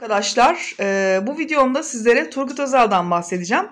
Arkadaşlar bu videomda sizlere Turgut Özal'dan bahsedeceğim.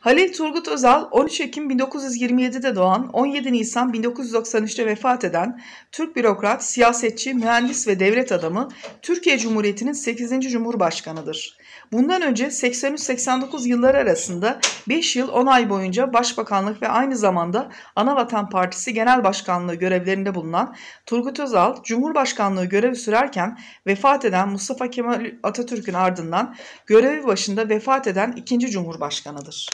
Halil Turgut Özal 13 Ekim 1927'de doğan, 17 Nisan 1993'te vefat eden Türk bürokrat, siyasetçi, mühendis ve devlet adamı Türkiye Cumhuriyeti'nin 8. Cumhurbaşkanıdır. Bundan önce 83-89 yılları arasında 5 yıl 10 ay boyunca başbakanlık ve aynı zamanda Anavatan Partisi Genel Başkanlığı görevlerinde bulunan Turgut Özal, Cumhurbaşkanlığı görevi sürerken vefat eden Mustafa Kemal Atatürk'ün ardından görevi başında vefat eden 2. Cumhurbaşkanıdır.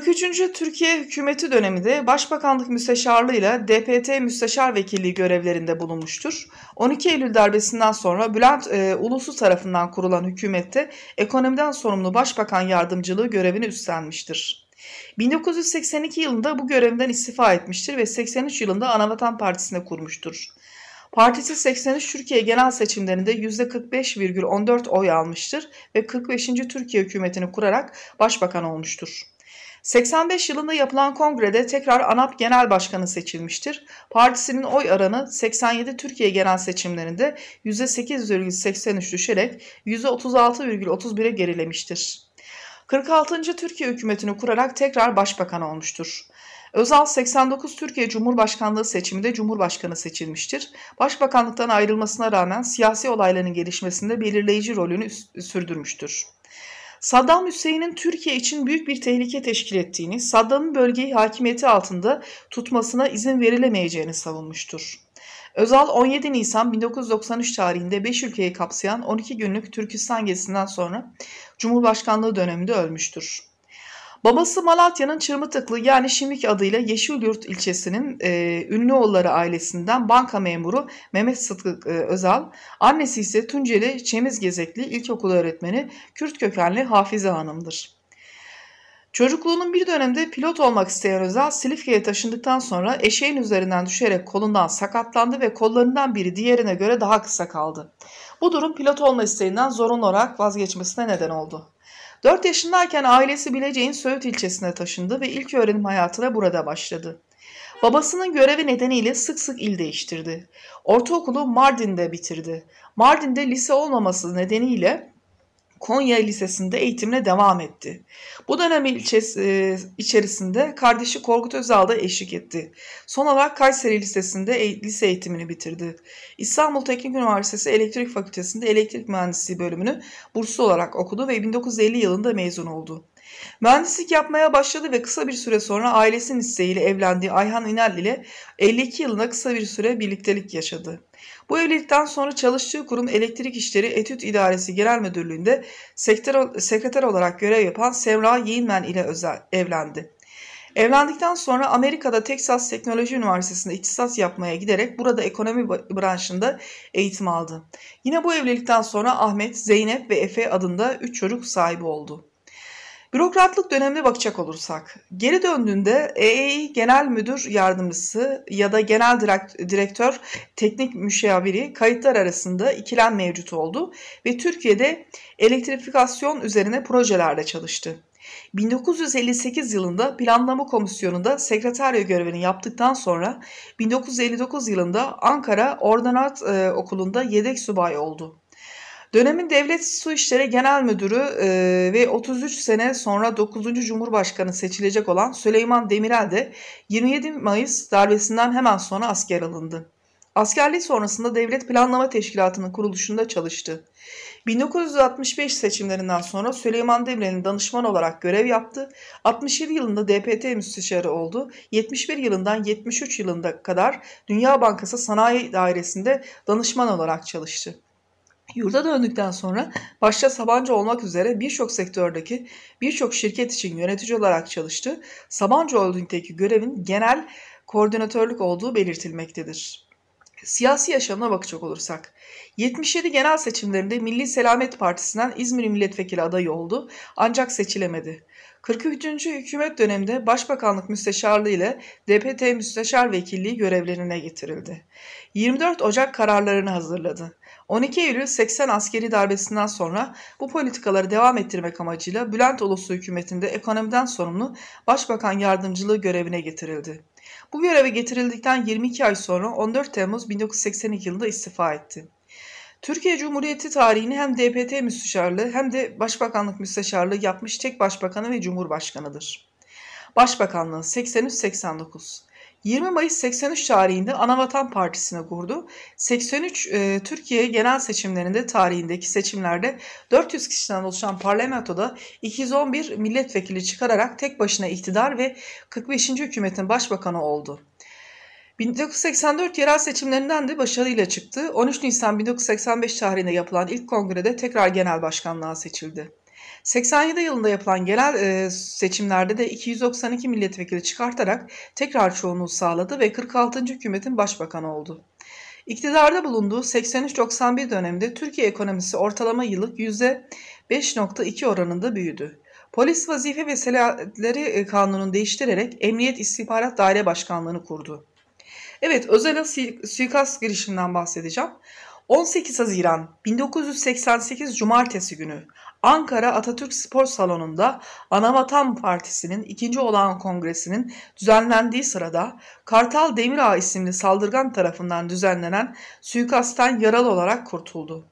43. Türkiye hükümeti döneminde Başbakanlık Müsteşarlığı ile DPT Müsteşar Vekilliği görevlerinde bulunmuştur. 12 Eylül darbesinden sonra Bülent e, Ulusu tarafından kurulan hükümette ekonomiden sorumlu Başbakan Yardımcılığı görevini üstlenmiştir. 1982 yılında bu görevden istifa etmiştir ve 83 yılında Anavatan Partisi'ne kurmuştur. Partisi 83 Türkiye genel seçimlerinde %45,14 oy almıştır ve 45. Türkiye hükümetini kurarak başbakan olmuştur. 85 yılında yapılan kongrede tekrar ANAP Genel Başkanı seçilmiştir. Partisinin oy aranı 87 Türkiye genel seçimlerinde %8,83 düşerek %36,31'e gerilemiştir. 46. Türkiye hükümetini kurarak tekrar başbakan olmuştur. Özal 89 Türkiye Cumhurbaşkanlığı seçiminde Cumhurbaşkanı seçilmiştir. Başbakanlıktan ayrılmasına rağmen siyasi olayların gelişmesinde belirleyici rolünü sürdürmüştür. Saddam Hüseyin'in Türkiye için büyük bir tehlike teşkil ettiğini, Saddam'ın bölgeyi hakimiyeti altında tutmasına izin verilemeyeceğini savunmuştur. Özal 17 Nisan 1993 tarihinde 5 ülkeyi kapsayan 12 günlük Türkistan gezisinden sonra Cumhurbaşkanlığı döneminde ölmüştür. Babası Malatya'nın Çırmıtıklı yani şimdiki adıyla Yeşilyurt ilçesinin e, oğulları ailesinden banka memuru Mehmet Sıtkı e, Özal, annesi ise Tunceli Çemizgezekli ilkokul öğretmeni Kürt kökenli Hafize Hanım'dır. Çocukluğunun bir döneminde pilot olmak isteyen Özal Silifke'ye taşındıktan sonra eşeğin üzerinden düşerek kolundan sakatlandı ve kollarından biri diğerine göre daha kısa kaldı. Bu durum pilot olma isteğinden zorunlu olarak vazgeçmesine neden oldu. 4 yaşındayken ailesi Bilecik'in Söğüt ilçesine taşındı ve ilk öğrenim hayatına burada başladı. Babasının görevi nedeniyle sık sık il değiştirdi. Ortaokulu Mardin'de bitirdi. Mardin'de lise olmaması nedeniyle Konya Lisesi'nde eğitimine devam etti. Bu dönemi ilçesi, e, içerisinde kardeşi Korkut Özal da eşlik etti. Son olarak Kayseri Lisesi'nde e, lise eğitimini bitirdi. İstanbul Teknik Üniversitesi Elektrik Fakültesi'nde elektrik mühendisliği bölümünü burslu olarak okudu ve 1950 yılında mezun oldu. Mühendislik yapmaya başladı ve kısa bir süre sonra ailesinin isteğiyle evlendiği Ayhan İnal ile 52 yılında kısa bir süre birliktelik yaşadı. Bu evlilikten sonra çalıştığı kurum Elektrik İşleri Etüt İdaresi Genel Müdürlüğü'nde sekreter, sekreter olarak görev yapan Semra Yeğilmen ile özel, evlendi. Evlendikten sonra Amerika'da Texas Teknoloji Üniversitesi'nde ihtisas yapmaya giderek burada ekonomi branşında eğitim aldı. Yine bu evlilikten sonra Ahmet, Zeynep ve Efe adında 3 çocuk sahibi oldu. Bürokratlık dönemine bakacak olursak, geri döndüğünde EEI Genel Müdür Yardımcısı ya da Genel Direktör Teknik Müşaviri kayıtlar arasında ikilen mevcut oldu ve Türkiye'de elektrifikasyon üzerine projelerde çalıştı. 1958 yılında Planlama Komisyonu'nda sekreterya görevini yaptıktan sonra 1959 yılında Ankara Ordnat e, Okulu'nda yedek subay oldu. Dönemin Devlet Su İşleri Genel Müdürü e, ve 33 sene sonra 9. Cumhurbaşkanı seçilecek olan Süleyman Demirel de 27 Mayıs darbesinden hemen sonra asker alındı. Askerliği sonrasında Devlet Planlama Teşkilatı'nın kuruluşunda çalıştı. 1965 seçimlerinden sonra Süleyman Demirel'in danışman olarak görev yaptı. 67 yılında DPT müsteşarı oldu. 71 yılından 73 yılında kadar Dünya Bankası Sanayi Dairesi'nde danışman olarak çalıştı. Yurda döndükten sonra başta Sabancı olmak üzere birçok sektördeki birçok şirket için yönetici olarak çalıştı. Sabancı Holding'deki görevin genel koordinatörlük olduğu belirtilmektedir. Siyasi yaşamına bakacak olursak. 77 genel seçimlerinde Milli Selamet Partisi'nden İzmir Milletvekili adayı oldu ancak seçilemedi. 43. hükümet döneminde Başbakanlık Müsteşarlığı ile DPT Müsteşar Vekilliği görevlerine getirildi. 24 Ocak kararlarını hazırladı. 12 Eylül 80 askeri darbesinden sonra bu politikaları devam ettirmek amacıyla Bülent Ulusu hükümetinde ekonomiden sorumlu Başbakan Yardımcılığı görevine getirildi. Bu göreve getirildikten 22 ay sonra 14 Temmuz 1982 yılında istifa etti. Türkiye Cumhuriyeti tarihini hem DPT müsteşarlığı hem de Başbakanlık müsteşarlığı yapmış tek başbakanı ve cumhurbaşkanıdır. Başbakanlığı 83-89 20 Mayıs 83 tarihinde Anavatan Partisi'ne kurdu. 83 e, Türkiye genel seçimlerinde tarihindeki seçimlerde 400 kişiden oluşan parlamentoda 211 milletvekili çıkararak tek başına iktidar ve 45. hükümetin başbakanı oldu. 1984 yerel seçimlerinden de başarıyla çıktı. 13 Nisan 1985 tarihinde yapılan ilk kongrede tekrar genel başkanlığa seçildi. 87 yılında yapılan genel e, seçimlerde de 292 milletvekili çıkartarak tekrar çoğunluğu sağladı ve 46. hükümetin başbakanı oldu. İktidarda bulunduğu 83-91 döneminde Türkiye ekonomisi ortalama yıllık %5.2 oranında büyüdü. Polis vazife ve selahatleri e, kanunun değiştirerek Emniyet İstihbarat Daire Başkanlığı'nı kurdu. Evet özel suikast girişiminden bahsedeceğim. 18 Haziran 1988 Cumartesi günü Ankara Atatürk Spor Salonu'nda Anavatan Partisi'nin 2. olağan kongresinin düzenlendiği sırada Kartal Demirağ isimli saldırgan tarafından düzenlenen suikastten yaralı olarak kurtuldu.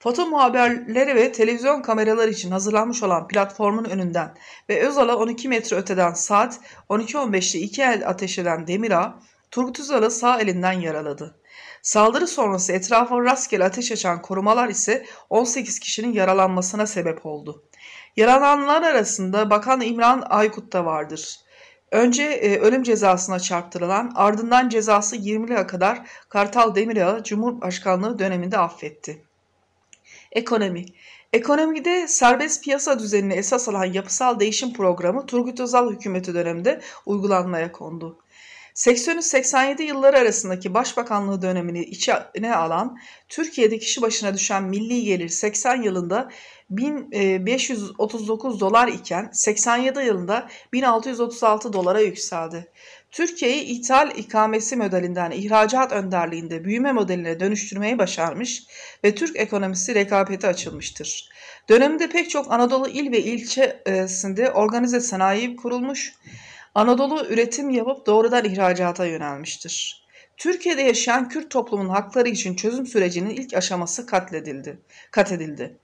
Foto muhaberleri ve televizyon kameraları için hazırlanmış olan platformun önünden ve Özal'a 12 metre öteden saat 12.15'te iki el ateş eden Demirağ, Turgut Özal'ı sağ elinden yaraladı. Saldırı sonrası etrafa rastgele ateş açan korumalar ise 18 kişinin yaralanmasına sebep oldu. Yaralananlar arasında Bakan İmran Aykut da vardır. Önce e, ölüm cezasına çarptırılan ardından cezası 20 lira kadar Kartal Demirağ'ı Cumhurbaşkanlığı döneminde affetti. Ekonomi Ekonomide serbest piyasa düzenini esas alan yapısal değişim programı Turgut Özal hükümeti döneminde uygulanmaya kondu. 83-87 yılları arasındaki başbakanlığı dönemini içine alan Türkiye'de kişi başına düşen milli gelir 80 yılında 1539 e, dolar iken 87 yılında 1636 dolara yükseldi. Türkiye'yi ithal ikamesi modelinden ihracat önderliğinde büyüme modeline dönüştürmeyi başarmış ve Türk ekonomisi rekabete açılmıştır. Döneminde pek çok Anadolu il ve ilçesinde organize sanayi kurulmuş. Anadolu üretim yapıp doğrudan ihracata yönelmiştir. Türkiye'de yaşayan Kürt toplumun hakları için çözüm sürecinin ilk aşaması katledildi. Kat edildi.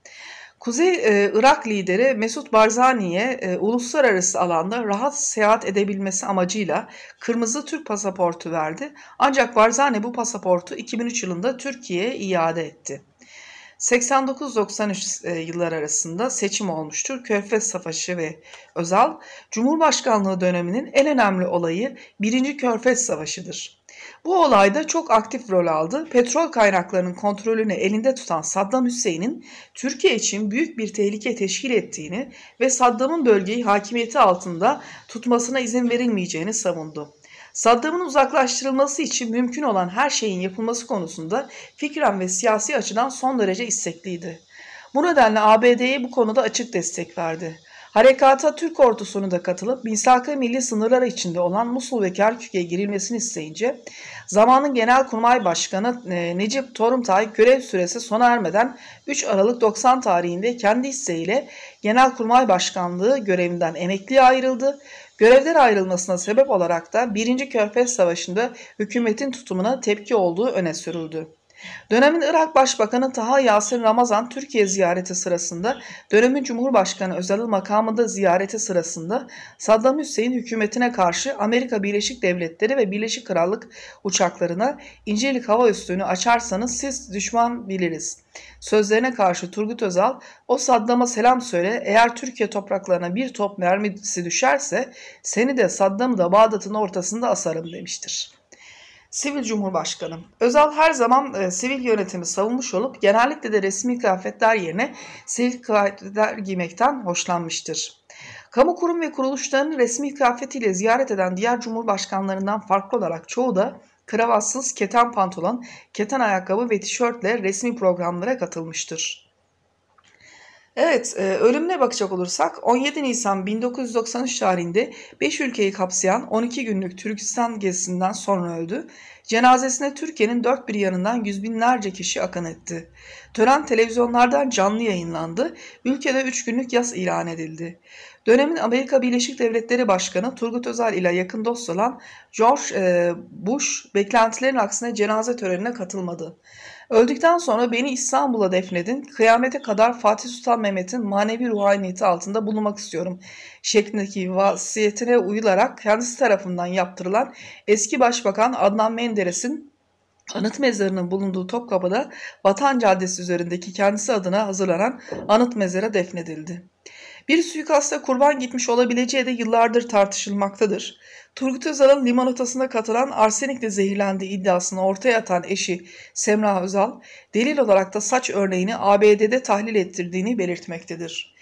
Kuzey e, Irak lideri Mesut Barzani'ye e, uluslararası alanda rahat seyahat edebilmesi amacıyla kırmızı Türk pasaportu verdi. Ancak Barzani bu pasaportu 2003 yılında Türkiye'ye iade etti. 89-93 e, yıllar arasında seçim olmuştur. Körfez Savaşı ve Özal, Cumhurbaşkanlığı döneminin en önemli olayı 1. Körfez Savaşı'dır. Bu olayda çok aktif rol aldı. Petrol kaynaklarının kontrolünü elinde tutan Saddam Hüseyin'in Türkiye için büyük bir tehlike teşkil ettiğini ve Saddam'ın bölgeyi hakimiyeti altında tutmasına izin verilmeyeceğini savundu. Saddam'ın uzaklaştırılması için mümkün olan her şeyin yapılması konusunda fikren ve siyasi açıdan son derece istekliydi. Bu nedenle ABD'ye bu konuda açık destek verdi. Harekata Türk ordusunu da katılıp misaka milli sınırları içinde olan Musul ve Kerkük'e girilmesini isteyince zamanın Genel Kurmay Başkanı e, Necip Torumtay görev süresi sona ermeden 3 Aralık 90 tarihinde kendi isteğiyle Genel Kurmay Başkanlığı görevinden emekliye ayrıldı Görevden ayrılmasına sebep olarak da 1. Körfez Savaşı'nda hükümetin tutumuna tepki olduğu öne sürüldü. Dönemin Irak Başbakanı Taha Yasir Ramazan Türkiye ziyareti sırasında, dönemin Cumhurbaşkanı Özal Makamında ziyareti sırasında Saddam Hüseyin hükümetine karşı Amerika Birleşik Devletleri ve Birleşik Krallık uçaklarına İncirlik Hava Üssü'nü açarsanız siz düşman biliriz. Sözlerine karşı Turgut Özal, o Saddam'a selam söyle eğer Türkiye topraklarına bir top mermisi düşerse seni de Saddam'ı da Bağdat'ın ortasında asarım demiştir. Sivil Cumhurbaşkanı. Özal her zaman e, sivil yönetimi savunmuş olup genellikle de resmi kıyafetler yerine sivil kıyafetler giymekten hoşlanmıştır. Kamu kurum ve kuruluşlarının resmi kıyafetiyle ziyaret eden diğer cumhurbaşkanlarından farklı olarak çoğu da kravatsız keten pantolon, keten ayakkabı ve tişörtle resmi programlara katılmıştır. Evet, e, ölümüne bakacak olursak 17 Nisan 1993 tarihinde 5 ülkeyi kapsayan 12 günlük Türkistan gezisinden sonra öldü. Cenazesine Türkiye'nin dört bir yanından yüz binlerce kişi akın etti. Tören televizyonlardan canlı yayınlandı. Ülkede 3 günlük yas ilan edildi. Dönemin Amerika Birleşik Devletleri Başkanı Turgut Özal ile yakın dost olan George e, Bush beklentilerin aksine cenaze törenine katılmadı. Öldükten sonra beni İstanbul'a defnedin. Kıyamete kadar Fatih Sultan Mehmet'in manevi ruhaniyeti altında bulunmak istiyorum. Şeklindeki vasiyetine uyularak kendisi tarafından yaptırılan eski başbakan Adnan Menderes'in Anıt mezarının bulunduğu Topkapı'da Vatan Caddesi üzerindeki kendisi adına hazırlanan anıt mezara defnedildi. Bir suikasta kurban gitmiş olabileceği de yıllardır tartışılmaktadır. Turgut Özal'ın liman limonatasına katılan arsenikle zehirlendiği iddiasını ortaya atan eşi Semra Özal, delil olarak da saç örneğini ABD'de tahlil ettirdiğini belirtmektedir.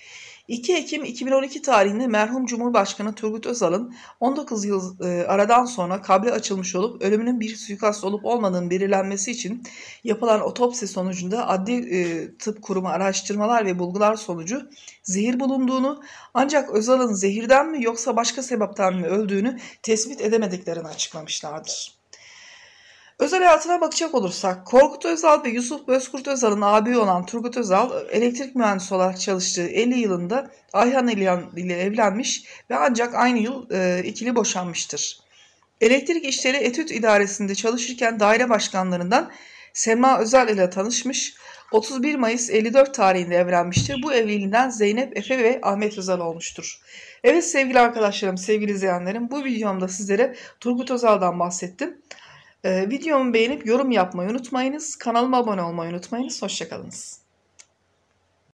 2 Ekim 2012 tarihinde merhum Cumhurbaşkanı Turgut Özal'ın 19 yıl e, aradan sonra kabri açılmış olup ölümünün bir suikast olup olmadığının belirlenmesi için yapılan otopsi sonucunda adli e, tıp kurumu araştırmalar ve bulgular sonucu zehir bulunduğunu ancak Özal'ın zehirden mi yoksa başka sebepten mı öldüğünü tespit edemediklerini açıklamışlardır. Özel hayatına bakacak olursak Korkut Özal ve Yusuf Bozkurt Özal'ın abi olan Turgut Özal elektrik mühendisi olarak çalıştığı 50 yılında Ayhan İlyan ile evlenmiş ve ancak aynı yıl e, ikili boşanmıştır. Elektrik işleri Etüt idaresinde çalışırken daire başkanlarından Sema Özel ile tanışmış. 31 Mayıs 54 tarihinde evlenmiştir. Bu evliliğinden Zeynep Efe ve Ahmet Özel olmuştur. Evet sevgili arkadaşlarım, sevgili izleyenlerim bu videomda sizlere Turgut Özal'dan bahsettim. Ee, videomu beğenip yorum yapmayı unutmayınız. Kanalıma abone olmayı unutmayınız. Hoşçakalınız.